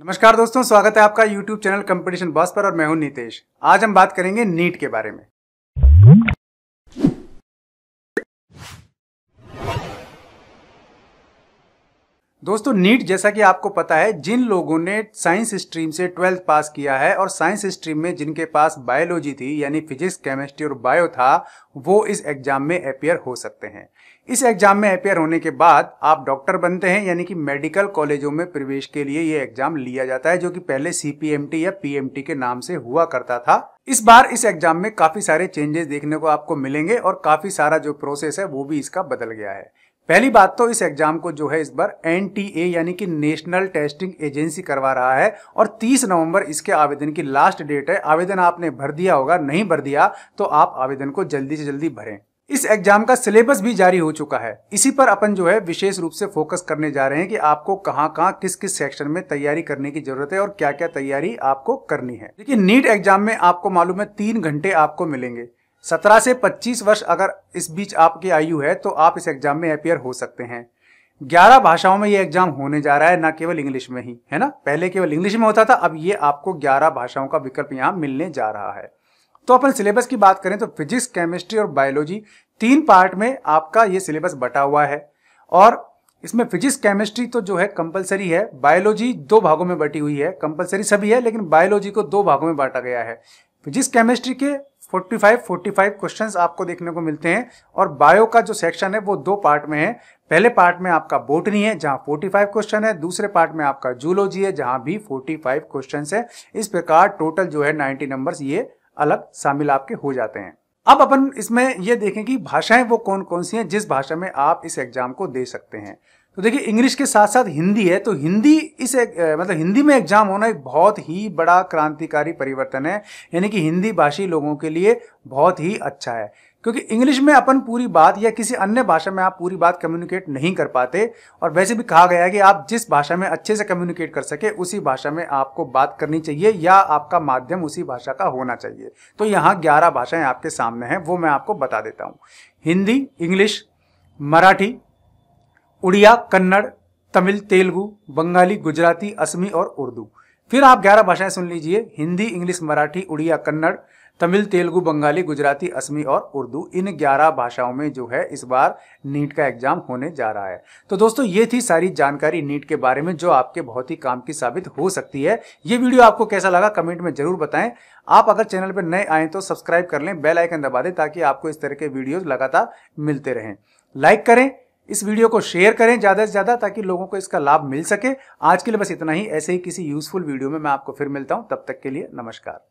नमस्कार दोस्तों स्वागत है आपका यूट्यूब चैनल कंपटीशन बॉस पर और मैं हूं नीतेश आज हम बात करेंगे नीट के बारे में दोस्तों नीट जैसा कि आपको पता है जिन लोगों ने साइंस स्ट्रीम से ट्वेल्थ पास किया है और साइंस स्ट्रीम में जिनके पास बायोलॉजी थी यानी फिजिक्स केमिस्ट्री और बायो था वो इस एग्जाम में अपेयर हो सकते हैं इस एग्जाम में अपेयर होने के बाद आप डॉक्टर बनते हैं यानी कि मेडिकल कॉलेजों में प्रवेश के लिए ये एग्जाम लिया जाता है जो कि पहले सीपीएमटी या पीएमटी के नाम से हुआ करता था इस बार इस एग्जाम में काफी सारे चेंजेस देखने को आपको मिलेंगे और काफी सारा जो प्रोसेस है वो भी इसका बदल गया है पहली बात तो इस एग्जाम को जो है इस बार एन यानी कि नेशनल टेस्टिंग एजेंसी करवा रहा है और 30 नवंबर इसके आवेदन की लास्ट डेट है आवेदन आपने भर दिया होगा नहीं भर दिया तो आप आवेदन को जल्दी से जल्दी भरें इस एग्जाम का सिलेबस भी जारी हो चुका है इसी पर अपन जो है विशेष रूप से फोकस करने जा रहे हैं कि आपको कहाँ कहाँ किस किस सेक्शन में तैयारी करने की जरूरत है और क्या क्या तैयारी आपको करनी है देखिए नीट एग्जाम में आपको मालूम है तीन घंटे आपको मिलेंगे सत्रह से पच्चीस वर्ष अगर इस बीच आपकी आयु है तो आप इस एग्जाम में अपेयर हो सकते हैं ग्यारह भाषाओं में ये एग्जाम होने जा रहा है ना केवल इंग्लिश में ही है ना पहले केवल इंग्लिश में होता था अब ये आपको ग्यारह भाषाओं का विकल्प यहाँ मिलने जा रहा है तो अपन सिलेबस की बात करें तो फिजिक्स केमिस्ट्री और बायोलॉजी तीन पार्ट में आपका ये सिलेबस बटा हुआ है और इसमें फिजिक्स केमिस्ट्री तो जो है कंपलसरी है बायोलॉजी दो भागों में बटी हुई है कंपलसरी सभी है लेकिन बायोलॉजी को दो भागों में बांटा गया है फिजिक्स केमिस्ट्री के 45 45 क्वेश्चंस आपको देखने को मिलते हैं और बायो का जो सेक्शन है वो दो पार्ट में है पहले पार्ट में आपका बोटनी है जहां 45 क्वेश्चन है दूसरे पार्ट में आपका जूलॉजी है जहां भी 45 क्वेश्चंस है इस प्रकार टोटल जो है 90 नंबर्स ये अलग शामिल आपके हो जाते हैं अब अपन इसमें यह देखें कि भाषाएं वो कौन कौन सी हैं जिस भाषा में आप इस एग्जाम को दे सकते हैं तो देखिए इंग्लिश के साथ साथ हिंदी है तो हिंदी इस एक मतलब हिंदी में एग्जाम होना एक बहुत ही बड़ा क्रांतिकारी परिवर्तन है यानी कि हिंदी भाषी लोगों के लिए बहुत ही अच्छा है क्योंकि इंग्लिश में अपन पूरी बात या किसी अन्य भाषा में आप पूरी बात कम्युनिकेट नहीं कर पाते और वैसे भी कहा गया है कि आप जिस भाषा में अच्छे से कम्युनिकेट कर सके उसी भाषा में आपको बात करनी चाहिए या आपका माध्यम उसी भाषा का होना चाहिए तो यहाँ ग्यारह भाषाएं आपके सामने हैं वो मैं आपको बता देता हूँ हिंदी इंग्लिश मराठी उड़िया कन्नड़ तमिल तेलुगु बंगाली गुजराती असमी और उर्दू फिर आप ग्यारह भाषाएं सुन लीजिए हिंदी इंग्लिश मराठी उड़िया कन्नड़ तमिल तेलुगु बंगाली गुजराती असमी और उर्दू इन 11 भाषाओं में जो है इस बार नीट का एग्जाम होने जा रहा है तो दोस्तों ये थी सारी जानकारी नीट के बारे में जो आपके बहुत ही काम की साबित हो सकती है ये वीडियो आपको कैसा लगा कमेंट में जरूर बताएं आप अगर चैनल पर नए आए तो सब्सक्राइब कर लें बेलाइकन दबा दें ताकि आपको इस तरह के वीडियो लगातार मिलते रहें लाइक करें इस वीडियो को शेयर करें ज़्यादा से ज़्यादा ताकि लोगों को इसका लाभ मिल सके आज के लिए बस इतना ही ऐसे ही किसी यूजफुल वीडियो में मैं आपको फिर मिलता हूं तब तक के लिए नमस्कार